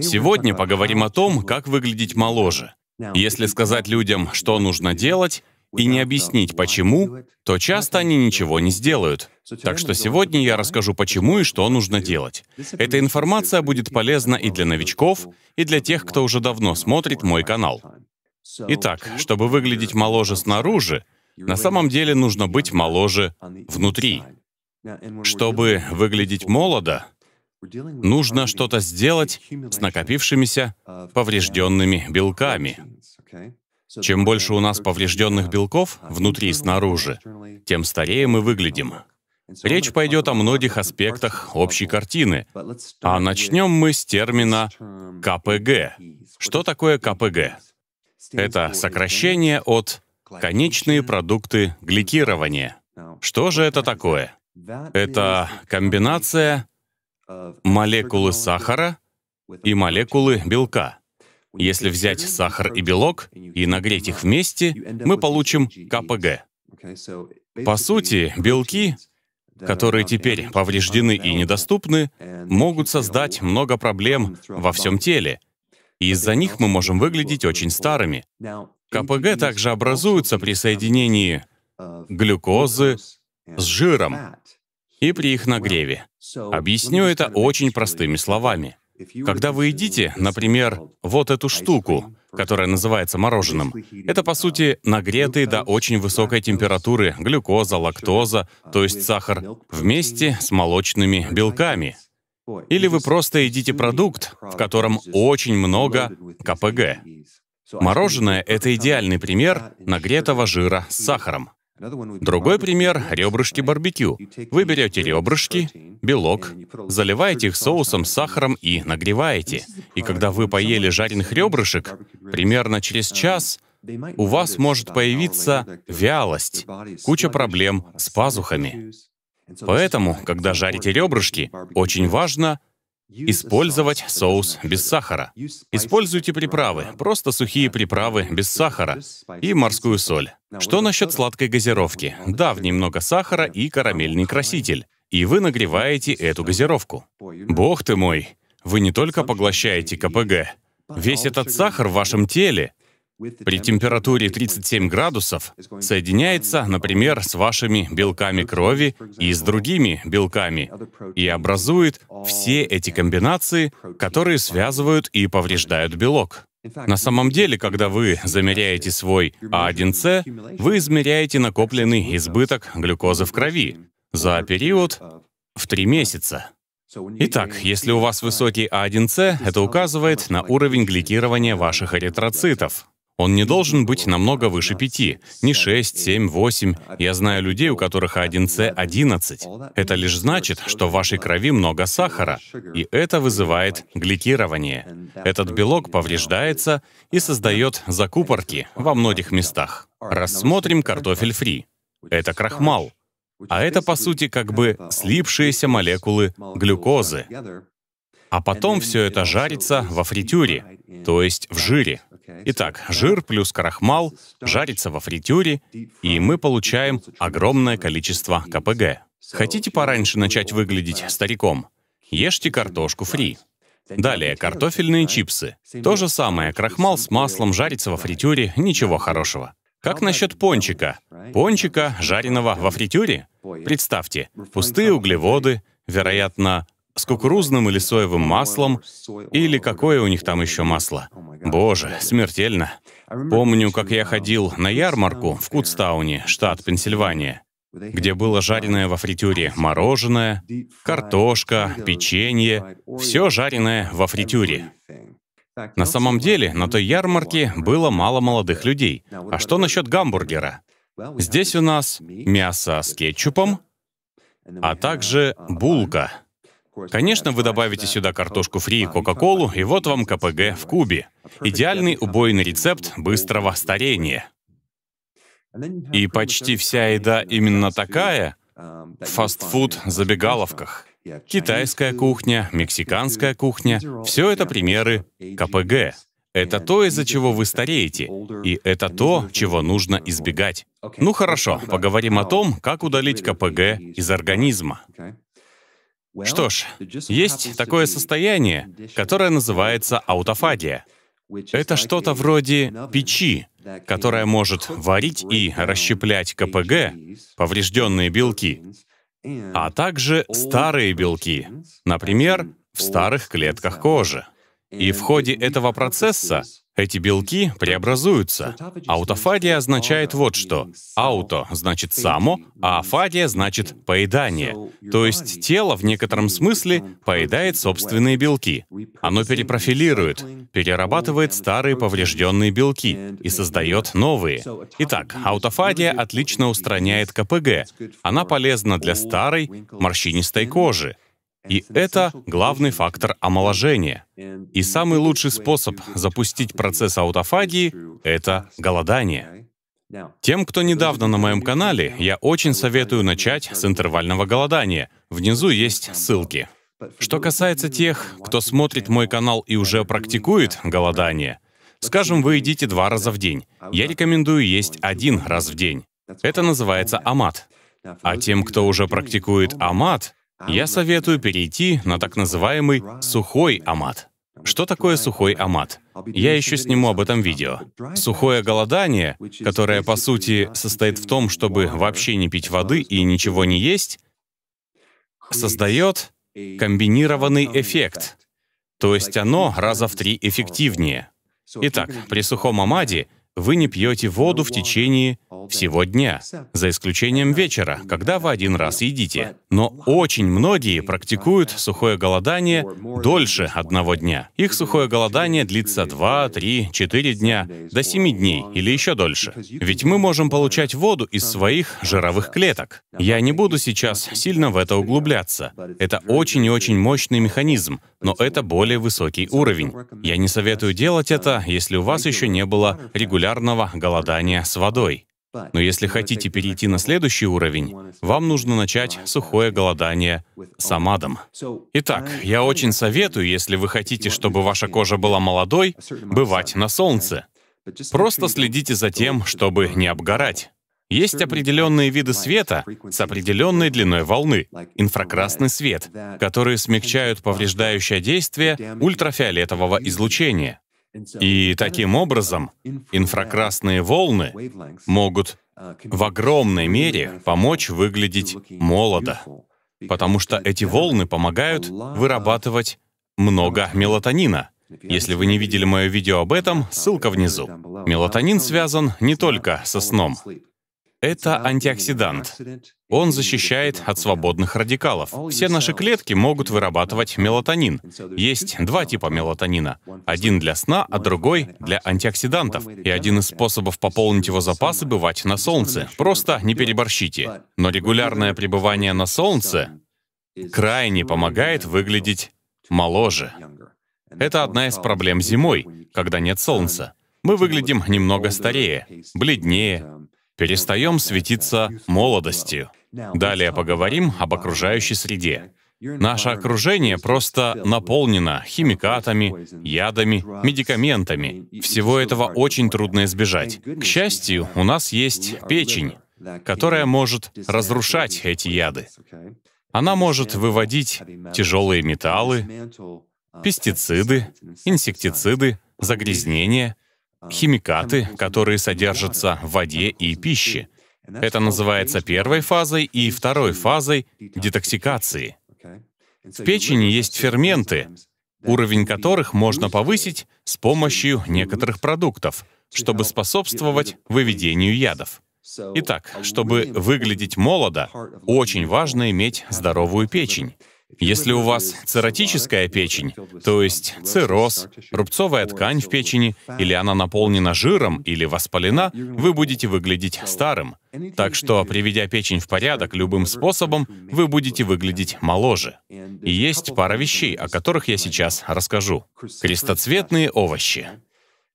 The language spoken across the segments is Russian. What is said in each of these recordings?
Сегодня поговорим о том, как выглядеть моложе. Если сказать людям, что нужно делать, и не объяснить почему, то часто они ничего не сделают. Так что сегодня я расскажу почему и что нужно делать. Эта информация будет полезна и для новичков, и для тех, кто уже давно смотрит мой канал. Итак, чтобы выглядеть моложе снаружи, на самом деле нужно быть моложе внутри. Чтобы выглядеть молодо, Нужно что-то сделать с накопившимися поврежденными белками. Чем больше у нас поврежденных белков внутри и снаружи, тем старее мы выглядим. Речь пойдет о многих аспектах общей картины. А начнем мы с термина КПГ. Что такое КПГ? Это сокращение от конечные продукты гликирования. Что же это такое? Это комбинация молекулы сахара и молекулы белка. Если взять сахар и белок и нагреть их вместе, мы получим КПГ. По сути, белки, которые теперь повреждены и недоступны, могут создать много проблем во всем теле, и из-за них мы можем выглядеть очень старыми. КПГ также образуется при соединении глюкозы с жиром, и при их нагреве. Объясню это очень простыми словами. Когда вы едите, например, вот эту штуку, которая называется мороженым, это, по сути, нагретый до очень высокой температуры глюкоза, лактоза, то есть сахар, вместе с молочными белками. Или вы просто едите продукт, в котором очень много КПГ. Мороженое — это идеальный пример нагретого жира с сахаром. Другой пример — ребрышки барбекю. Вы берете ребрышки, белок, заливаете их соусом, сахаром и нагреваете. И когда вы поели жареных ребрышек, примерно через час у вас может появиться вялость, куча проблем с пазухами. Поэтому, когда жарите ребрышки, очень важно — Использовать соус без сахара. Используйте приправы, просто сухие приправы без сахара и морскую соль. Что насчет сладкой газировки? Да, в ней много сахара и карамельный краситель. И вы нагреваете эту газировку. Бог ты мой, вы не только поглощаете КПГ, Весь этот сахар в вашем теле при температуре 37 градусов соединяется, например, с вашими белками крови и с другими белками и образует все эти комбинации, которые связывают и повреждают белок. На самом деле, когда вы замеряете свой А1С, вы измеряете накопленный избыток глюкозы в крови за период в три месяца. Итак, если у вас высокий А1С, это указывает на уровень гликирования ваших эритроцитов. Он не должен быть намного выше 5, не 6, 7, 8. Я знаю людей, у которых А1С 11. Это лишь значит, что в вашей крови много сахара, и это вызывает гликирование. Этот белок повреждается и создает закупорки во многих местах. Рассмотрим картофель фри. Это крахмал. А это, по сути, как бы слипшиеся молекулы глюкозы. А потом все это жарится во фритюре, то есть в жире. Итак, жир плюс крахмал жарится во фритюре, и мы получаем огромное количество КПГ. Хотите пораньше начать выглядеть стариком? Ешьте картошку фри. Далее, картофельные чипсы. То же самое, крахмал с маслом жарится во фритюре, ничего хорошего. Как насчет пончика? Пончика, жареного во фритюре? Представьте, пустые углеводы, вероятно, с кукурузным или соевым маслом, или какое у них там еще масло. Боже, смертельно. Помню, как я ходил на ярмарку в Кудстауне, штат Пенсильвания, где было жареное во фритюре мороженое, картошка, печенье, все жареное во фритюре. На самом деле, на той ярмарке было мало молодых людей. А что насчет гамбургера? Здесь у нас мясо с кетчупом, а также булка — Конечно, вы добавите сюда картошку фри и кока-колу, и вот вам КПГ в кубе. Идеальный убойный рецепт быстрого старения. И почти вся еда именно такая а, — фастфуд в забегаловках. Китайская кухня, мексиканская кухня — все это примеры КПГ. Это то, из-за чего вы стареете, и это то, чего нужно избегать. Ну хорошо, поговорим о том, как удалить КПГ из организма. Что ж, есть такое состояние, которое называется аутофагия. Это что-то вроде печи, которая может варить и расщеплять КПГ, поврежденные белки, а также старые белки, например, в старых клетках кожи. И в ходе этого процесса эти белки преобразуются. Аутофагия означает вот что. Ауто значит само, а фагия значит поедание. То есть тело в некотором смысле поедает собственные белки. Оно перепрофилирует, перерабатывает старые поврежденные белки и создает новые. Итак, аутофагия отлично устраняет КПГ. Она полезна для старой, морщинистой кожи, и это главный фактор омоложения. И самый лучший способ запустить процесс аутофагии — это голодание. Тем, кто недавно на моем канале, я очень советую начать с интервального голодания. Внизу есть ссылки. Что касается тех, кто смотрит мой канал и уже практикует голодание, скажем, вы едите два раза в день. Я рекомендую есть один раз в день. Это называется амат. А тем, кто уже практикует амат, я советую перейти на так называемый сухой амат. Что такое сухой амат? Я еще сниму об этом видео. Сухое голодание, которое по сути состоит в том, чтобы вообще не пить воды и ничего не есть, создает комбинированный эффект. То есть оно раза в три эффективнее. Итак, при сухом амаде вы не пьете воду в ну течение всего дня, за исключением вечера, когда вы один раз ну, едите. Но очень многие практикуют сухое голодание дольше одного дня. Их сухое голодание длится 2, 3, 4 дня, до 7 дней или еще дольше. Ведь мы можем получать воду из своих жировых клеток. Я не буду сейчас сильно в это углубляться. Это очень и очень мощный механизм, но это более высокий уровень. Я не советую делать это, если у вас еще не было регулярного регулярного голодания с водой. Но если хотите перейти на следующий уровень, вам нужно начать сухое голодание с амадом. Итак, я очень советую, если вы хотите, чтобы ваша кожа была молодой, бывать на солнце. Просто следите за тем, чтобы не обгорать. Есть определенные виды света с определенной длиной волны, инфракрасный свет, которые смягчают повреждающее действие ультрафиолетового излучения. И таким образом инфракрасные волны могут uh, в огромной мере помочь выглядеть молодо, потому что эти волны помогают вырабатывать много мелатонина. Если вы не видели мое видео об этом, ссылка внизу. Мелатонин связан не только со сном. Это антиоксидант. Он защищает от свободных радикалов. Все наши клетки могут вырабатывать мелатонин. Есть два типа мелатонина. Один для сна, а другой для антиоксидантов. И один из способов пополнить его запасы — бывать на солнце. Просто не переборщите. Но регулярное пребывание на солнце крайне помогает выглядеть моложе. Это одна из проблем зимой, когда нет солнца. Мы выглядим немного старее, бледнее, перестаем светиться молодостью. Далее поговорим об окружающей среде. Наше окружение просто наполнено химикатами, ядами, медикаментами. Всего этого очень трудно избежать. К счастью, у нас есть печень, которая может разрушать эти яды. Она может выводить тяжелые металлы, пестициды, инсектициды, загрязнения химикаты, которые содержатся в воде и пище. Это называется первой фазой и второй фазой детоксикации. В печени есть ферменты, уровень которых можно повысить с помощью некоторых продуктов, чтобы способствовать выведению ядов. Итак, чтобы выглядеть молодо, очень важно иметь здоровую печень. Если у вас цирротическая печень, то есть цирроз, рубцовая ткань в печени, или она наполнена жиром или воспалена, вы будете выглядеть старым. Так что, приведя печень в порядок любым способом, вы будете выглядеть моложе. И есть пара вещей, о которых я сейчас расскажу. Крестоцветные овощи.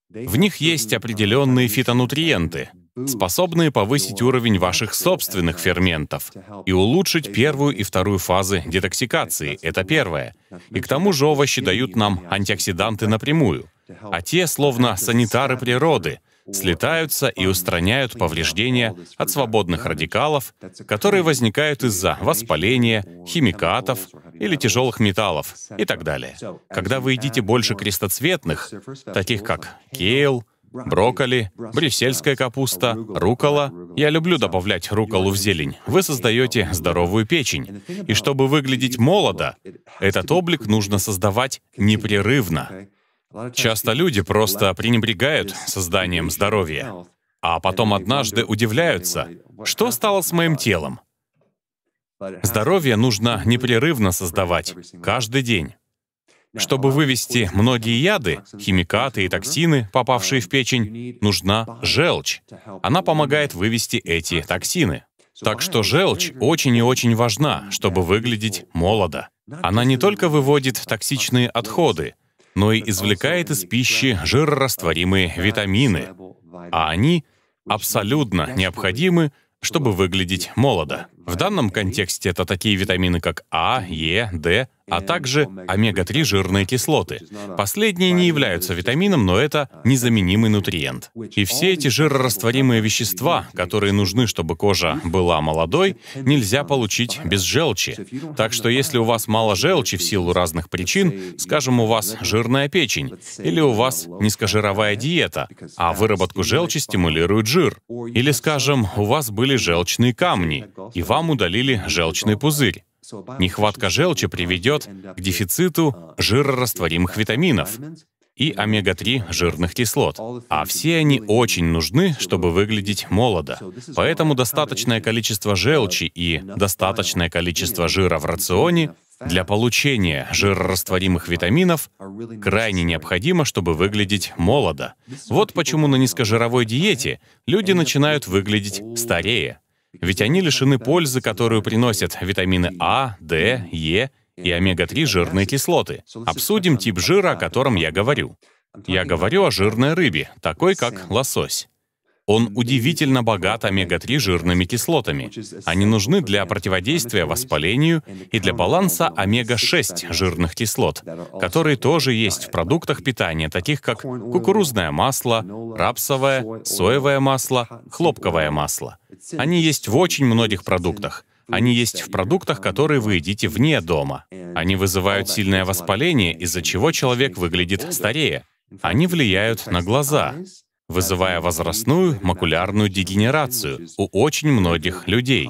В них есть определенные фитонутриенты, способные повысить уровень ваших собственных ферментов и улучшить первую и вторую фазы детоксикации. Это первое. И к тому же овощи дают нам антиоксиданты напрямую, а те, словно санитары природы, слетаются и устраняют повреждения от свободных радикалов, которые возникают из-за воспаления, химикатов или тяжелых металлов и так далее. Когда вы едите больше крестоцветных, таких как кейл, брокколи, брюссельская капуста, рукола. Я люблю добавлять руколу в зелень. Вы создаете здоровую печень. И чтобы выглядеть молодо, этот облик нужно создавать непрерывно. Часто люди просто пренебрегают созданием здоровья, а потом однажды удивляются, что стало с моим телом. Здоровье нужно непрерывно создавать, каждый день. Чтобы вывести многие яды, химикаты и токсины, попавшие в печень, нужна желчь. Она помогает вывести эти токсины. Так что желчь очень и очень важна, чтобы выглядеть молодо. Она не только выводит токсичные отходы, но и извлекает из пищи жирорастворимые витамины, а они абсолютно необходимы, чтобы выглядеть молодо. В данном контексте это такие витамины, как А, Е, Д, а также омега-3 жирные кислоты. Последние не являются витамином, но это незаменимый нутриент. И все эти жирорастворимые вещества, которые нужны, чтобы кожа была молодой, нельзя получить без желчи. Так что если у вас мало желчи в силу разных причин, скажем, у вас жирная печень, или у вас низкожировая диета, а выработку желчи стимулирует жир, или, скажем, у вас были желчные камни, и вам удалили желчный пузырь, Нехватка желчи приведет к дефициту жирорастворимых витаминов и омега-3 жирных кислот, а все они очень нужны, чтобы выглядеть молодо. Поэтому достаточное количество желчи и достаточное количество жира в рационе для получения жирорастворимых витаминов крайне необходимо, чтобы выглядеть молодо. Вот почему на низкожировой диете люди начинают выглядеть старее. Ведь они лишены пользы, которую приносят витамины А, Д, Е и омега-3 жирные кислоты. Обсудим тип жира, о котором я говорю. Я говорю о жирной рыбе, такой как лосось. Он удивительно богат омега-3 жирными кислотами. Они нужны для противодействия воспалению и для баланса омега-6 жирных кислот, которые тоже есть в продуктах питания, таких как кукурузное масло, рапсовое, соевое масло, хлопковое масло. Они есть в очень многих продуктах. Они есть в продуктах, которые вы едите вне дома. Они вызывают сильное воспаление, из-за чего человек выглядит старее. Они влияют на глаза вызывая возрастную макулярную дегенерацию у очень многих людей.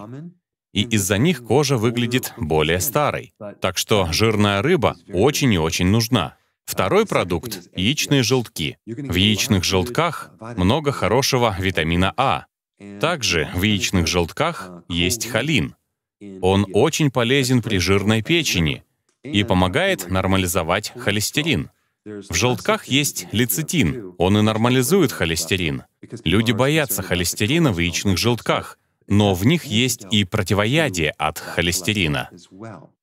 И из-за них кожа выглядит более старой. Так что жирная рыба очень и очень нужна. Второй продукт — яичные желтки. В яичных желтках много хорошего витамина А. Также в яичных желтках есть холин. Он очень полезен при жирной печени и помогает нормализовать холестерин. В желтках есть лецитин, он и нормализует холестерин. Люди боятся холестерина в яичных желтках, но в них есть и противоядие от холестерина.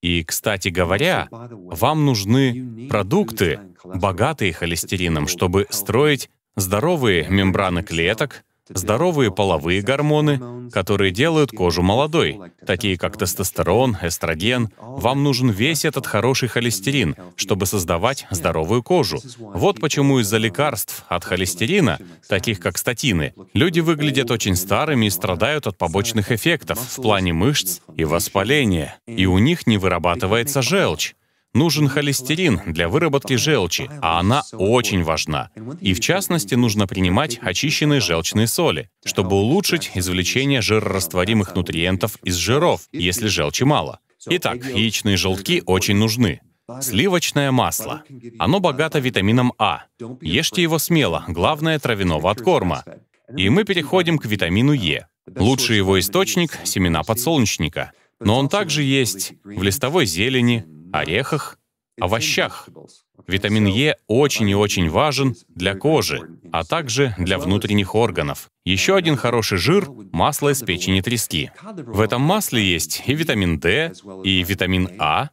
И, кстати говоря, вам нужны продукты, богатые холестерином, чтобы строить здоровые мембраны клеток, здоровые половые гормоны, которые делают кожу молодой, такие как тестостерон, эстроген. Вам нужен весь этот хороший холестерин, чтобы создавать здоровую кожу. Вот почему из-за лекарств от холестерина, таких как статины, люди выглядят очень старыми и страдают от побочных эффектов в плане мышц и воспаления. И у них не вырабатывается желчь. Нужен холестерин для выработки желчи, а она очень важна. И в частности, нужно принимать очищенные желчные соли, чтобы улучшить извлечение жирорастворимых нутриентов из жиров, если желчи мало. Итак, яичные желтки очень нужны. Сливочное масло. Оно богато витамином А. Ешьте его смело, главное травяного откорма. И мы переходим к витамину Е. Лучший его источник — семена подсолнечника. Но он также есть в листовой зелени, орехах, овощах. Витамин Е очень и очень важен для кожи, а также для внутренних органов. Еще один хороший жир — масло из печени трески. В этом масле есть и витамин D, и витамин А,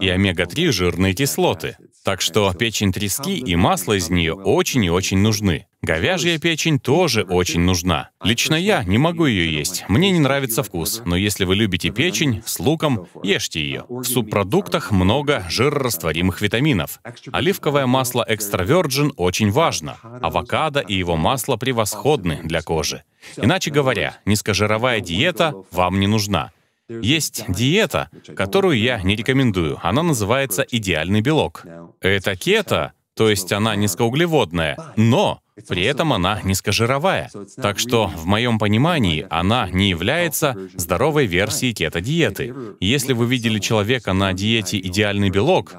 и омега-3 жирные кислоты. Так что печень трески и масло из нее очень и очень нужны. Говяжья печень тоже очень нужна. Лично я не могу ее есть, мне не нравится вкус, но если вы любите печень с луком, ешьте ее. В субпродуктах uh, много uh, жирорастворимых витаминов. Оливковое uh, масло Extra Virgin очень важно. Авокадо и его масло превосходны для кожи. Иначе говоря, низкожировая диета вам не нужна. Есть диета, которую я не рекомендую. Она называется «идеальный белок». Это кето, то есть она низкоуглеводная, но при этом она низкожировая. Так что, в моем понимании, она не является здоровой версией кето-диеты. Если вы видели человека на диете «идеальный белок»,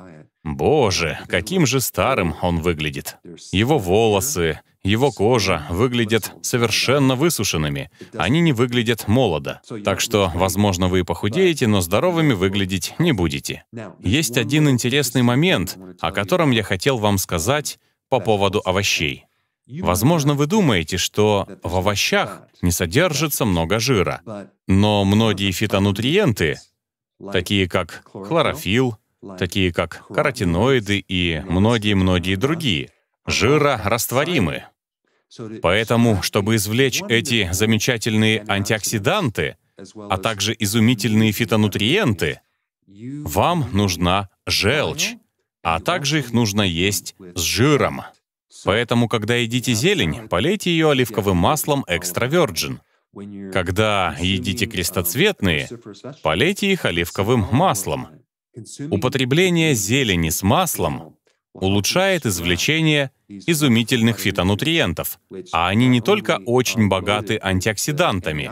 Боже, каким же старым он выглядит. Его волосы, его кожа выглядят совершенно высушенными. Они не выглядят молодо. Так что, возможно, вы похудеете, но здоровыми выглядеть не будете. Есть один интересный момент, о котором я хотел вам сказать по поводу овощей. Возможно, вы думаете, что в овощах не содержится много жира, но многие фитонутриенты, такие как хлорофилл, такие как каротиноиды и многие-многие другие, жирорастворимы. Поэтому, чтобы извлечь эти замечательные антиоксиданты, а также изумительные фитонутриенты, вам нужна желчь, а также их нужно есть с жиром. Поэтому, когда едите зелень, полейте ее оливковым маслом экстра virgin. Когда едите uh, крестоцветные, полейте их оливковым маслом. Употребление зелени с маслом улучшает извлечение изумительных фитонутриентов, а они не только очень богаты антиоксидантами,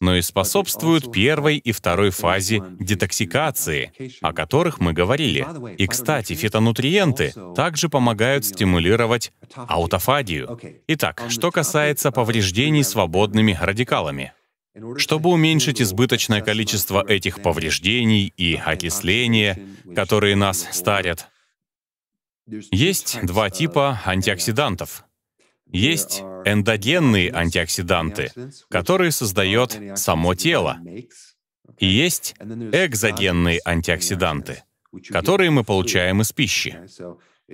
но и способствуют первой и второй фазе детоксикации, о которых мы говорили. И, кстати, фитонутриенты также помогают стимулировать аутофагию. Итак, что касается повреждений свободными радикалами — чтобы уменьшить избыточное количество этих повреждений и окисления, которые нас старят, есть два типа антиоксидантов. Есть эндогенные антиоксиданты, которые создает само тело, и есть экзогенные антиоксиданты, которые мы получаем из пищи.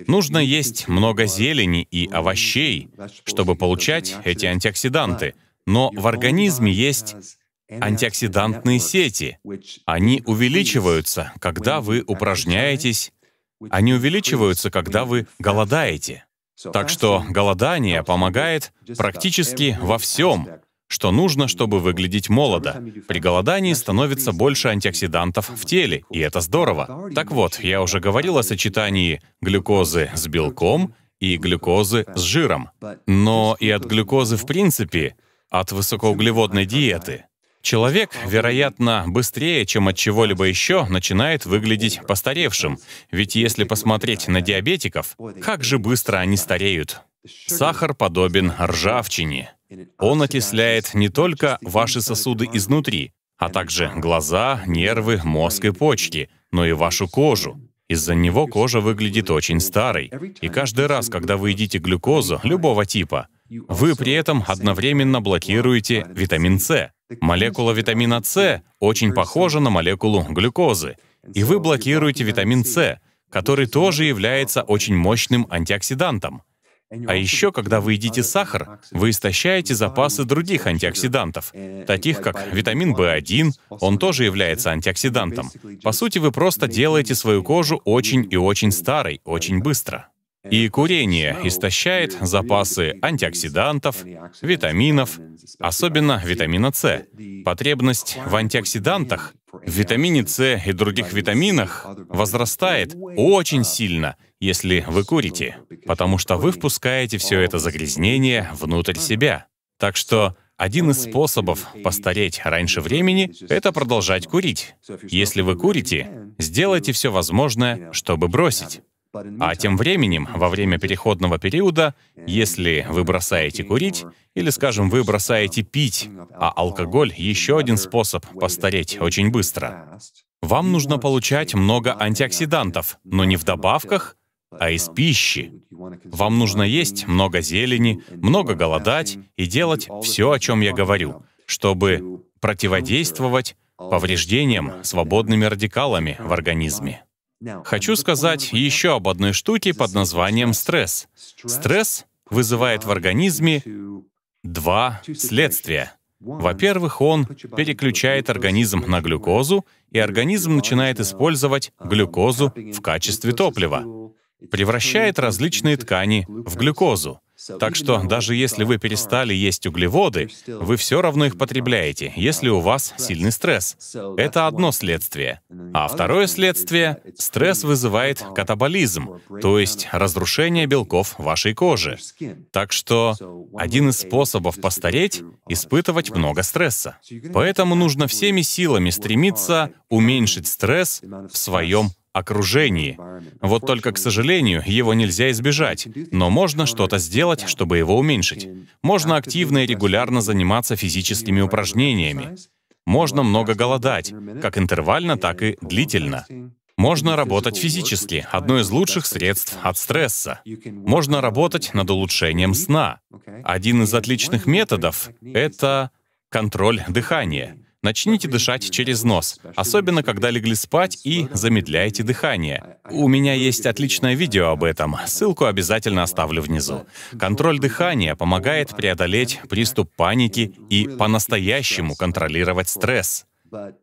Нужно есть много зелени и овощей, чтобы получать эти антиоксиданты — но в организме есть антиоксидантные сети. Они увеличиваются, когда вы упражняетесь, они увеличиваются, когда вы голодаете. Так что голодание помогает практически во всем, что нужно, чтобы выглядеть молодо. При голодании становится больше антиоксидантов в теле, и это здорово. Так вот, я уже говорил о сочетании глюкозы с белком и глюкозы с жиром. Но и от глюкозы в принципе от высокоуглеводной диеты. Человек, вероятно, быстрее, чем от чего-либо еще, начинает выглядеть постаревшим. Ведь если посмотреть на диабетиков, как же быстро они стареют. Сахар подобен ржавчине. Он окисляет не только ваши сосуды изнутри, а также глаза, нервы, мозг и почки, но и вашу кожу. Из-за него кожа выглядит очень старой, и каждый раз, когда вы едите глюкозу любого типа, вы при этом одновременно блокируете витамин С. Молекула витамина С очень похожа на молекулу глюкозы, и вы блокируете витамин С, который тоже является очень мощным антиоксидантом. А еще, когда вы едите сахар, вы истощаете запасы других антиоксидантов, таких как витамин В1, он тоже является антиоксидантом. По сути, вы просто делаете свою кожу очень и очень старой, очень быстро. И курение истощает запасы антиоксидантов, витаминов, особенно витамина С. Потребность в антиоксидантах, в витамине С и других витаминах возрастает очень сильно, если вы курите, потому что вы впускаете все это загрязнение внутрь себя. Так что один из способов постареть раньше времени — это продолжать курить. Если вы курите, сделайте все возможное, чтобы бросить. А тем временем, во время переходного периода, если вы бросаете курить, или, скажем, вы бросаете пить, а алкоголь — еще один способ постареть очень быстро, вам нужно получать много а антиоксидантов, но не в добавках, а из пищи. Вам нужно есть много зелени, много голодать и делать все, о чем я говорю, чтобы противодействовать повреждениям свободными радикалами в организме. Хочу сказать еще об одной штуке под названием стресс. Стресс вызывает в организме два следствия. Во-первых, он переключает организм на глюкозу, и организм начинает использовать um, глюкозу в качестве топлива, превращает различные ткани в глюкозу. Так что даже если вы перестали есть углеводы, вы все равно их потребляете, если у вас сильный стресс. Это одно следствие. А второе следствие — стресс вызывает катаболизм, то есть разрушение белков вашей кожи. Так что один из способов постареть — испытывать много стресса. Поэтому нужно всеми силами стремиться уменьшить стресс в своем окружении. Вот только, к сожалению, его нельзя избежать, но можно что-то сделать, чтобы его уменьшить. Можно активно и регулярно заниматься физическими упражнениями. Можно много голодать, как интервально, так и длительно. Можно работать физически, одно из лучших средств от стресса. Можно работать над улучшением сна. Один из отличных методов — это контроль дыхания. Начните дышать через нос, особенно когда легли спать и замедляете дыхание. У меня есть отличное видео об этом, ссылку обязательно оставлю внизу. Контроль дыхания помогает преодолеть приступ паники и по-настоящему контролировать стресс.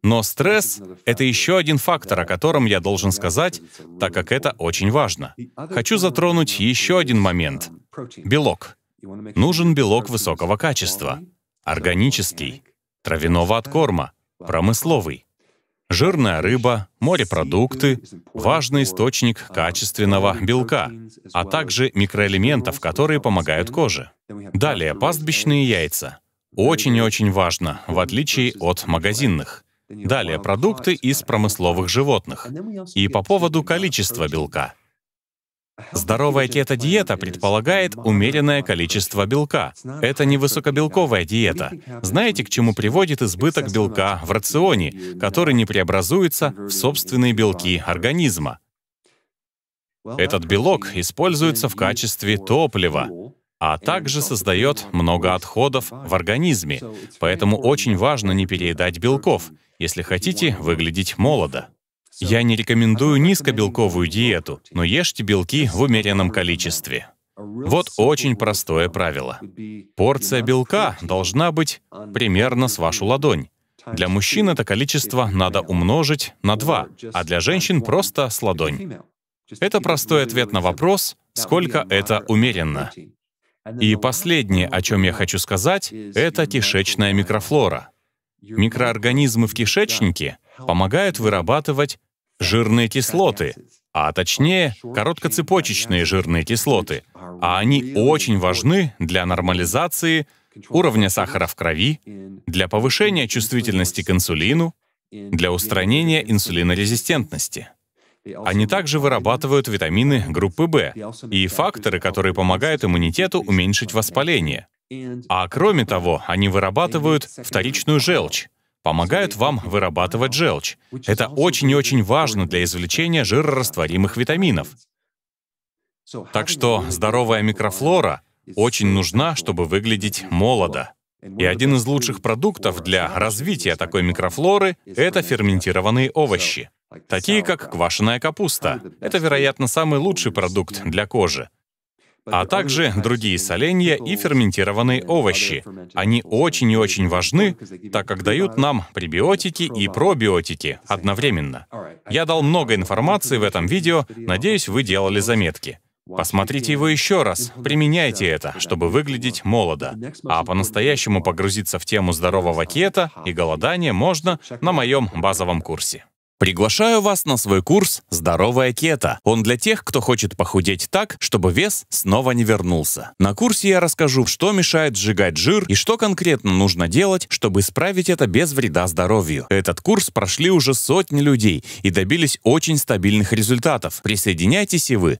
Но стресс — это еще один фактор, о котором я должен сказать, так как это очень важно. Хочу затронуть еще один момент — белок. Нужен белок высокого качества, органический травяного откорма, промысловый. Жирная рыба, морепродукты — важный источник качественного белка, а также микроэлементов, которые помогают коже. Далее, пастбищные яйца. Очень и очень важно, в отличие от магазинных. Далее, продукты из промысловых животных. И по поводу количества белка — Здоровая кето-диета предполагает умеренное количество белка. Это не высокобелковая диета. Знаете, к чему приводит избыток белка в рационе, который не преобразуется в собственные белки организма? Этот белок используется в качестве топлива, а также создает много отходов в организме, поэтому очень важно не переедать белков, если хотите выглядеть молодо. Я не рекомендую а низкобелковую диету, но ешьте белки в умеренном количестве. Вот а очень простое правило. Порция белка должна быть примерно с вашу ладонь. Для мужчин это количество надо умножить на 2, а для женщин просто с ладонь. Это простой ответ на вопрос, сколько это умеренно. И последнее, о чем я хочу сказать, это кишечная микрофлора. Микроорганизмы в кишечнике помогают вырабатывать жирные кислоты, а точнее короткоцепочечные жирные кислоты, а они очень важны для нормализации уровня сахара в крови, для повышения чувствительности к инсулину, для устранения инсулинорезистентности. Они также вырабатывают витамины группы В и факторы, которые помогают иммунитету уменьшить воспаление. А кроме того, они вырабатывают вторичную желчь, помогают вам вырабатывать желчь. Это очень и очень важно для извлечения жирорастворимых витаминов. Так что здоровая микрофлора очень нужна, чтобы выглядеть молодо. И один из лучших продуктов для развития такой микрофлоры — это ферментированные овощи, такие как квашеная капуста. Это, вероятно, самый лучший продукт для кожи а также другие соленья и ферментированные овощи. Они очень и очень важны, так как дают нам пребиотики и пробиотики одновременно. Я дал много информации в этом видео, надеюсь, вы делали заметки. Посмотрите его еще раз, применяйте это, чтобы выглядеть молодо. А по-настоящему погрузиться в тему здорового кета и голодания можно на моем базовом курсе. Приглашаю вас на свой курс «Здоровая кета". Он для тех, кто хочет похудеть так, чтобы вес снова не вернулся. На курсе я расскажу, что мешает сжигать жир и что конкретно нужно делать, чтобы исправить это без вреда здоровью. Этот курс прошли уже сотни людей и добились очень стабильных результатов. Присоединяйтесь и вы.